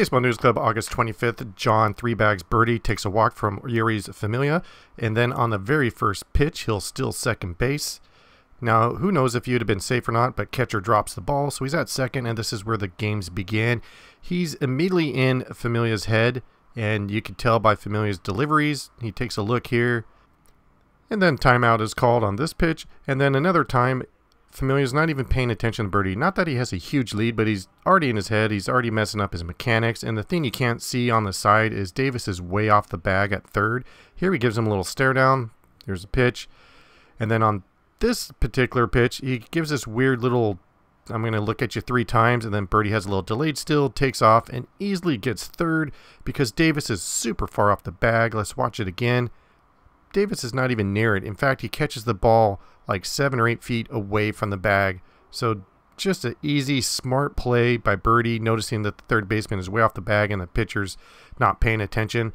Baseball News Club, August 25th, John Three Bags Birdie takes a walk from Yuri's Familia, and then on the very first pitch, he'll steal second base. Now, who knows if you'd have been safe or not, but catcher drops the ball, so he's at second, and this is where the games began. He's immediately in Familia's head, and you can tell by Familia's deliveries. He takes a look here, and then timeout is called on this pitch, and then another time Familiar's not even paying attention to Birdie. Not that he has a huge lead, but he's already in his head. He's already messing up his mechanics. And the thing you can't see on the side is Davis is way off the bag at third. Here he gives him a little stare down. Here's a pitch. And then on this particular pitch, he gives this weird little, I'm going to look at you three times. And then Birdie has a little delayed still, takes off, and easily gets third because Davis is super far off the bag. Let's watch it again. Davis is not even near it. In fact, he catches the ball like seven or eight feet away from the bag. So just an easy, smart play by Birdie, noticing that the third baseman is way off the bag and the pitcher's not paying attention.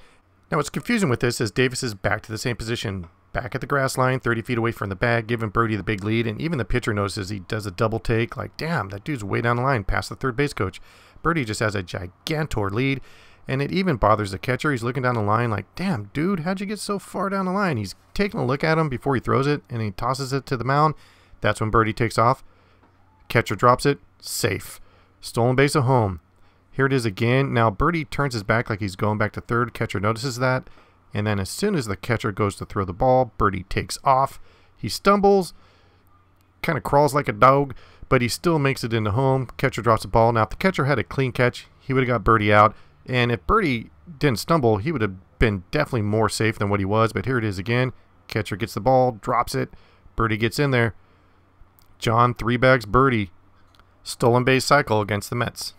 Now, what's confusing with this is Davis is back to the same position, back at the grass line, 30 feet away from the bag, giving Birdie the big lead, and even the pitcher notices he does a double take, like, damn, that dude's way down the line, past the third base coach. Birdie just has a gigantor lead, and it even bothers the catcher. He's looking down the line like, damn, dude, how'd you get so far down the line? He's taking a look at him before he throws it, and he tosses it to the mound. That's when Birdie takes off. Catcher drops it. Safe. Stolen base at home. Here it is again. Now Birdie turns his back like he's going back to third. Catcher notices that. And then as soon as the catcher goes to throw the ball, Birdie takes off. He stumbles, kind of crawls like a dog, but he still makes it into home. Catcher drops the ball. Now if the catcher had a clean catch, he would have got Birdie out. And if Birdie didn't stumble, he would have been definitely more safe than what he was. But here it is again. Catcher gets the ball, drops it. Birdie gets in there. John three bags Birdie. Stolen base cycle against the Mets.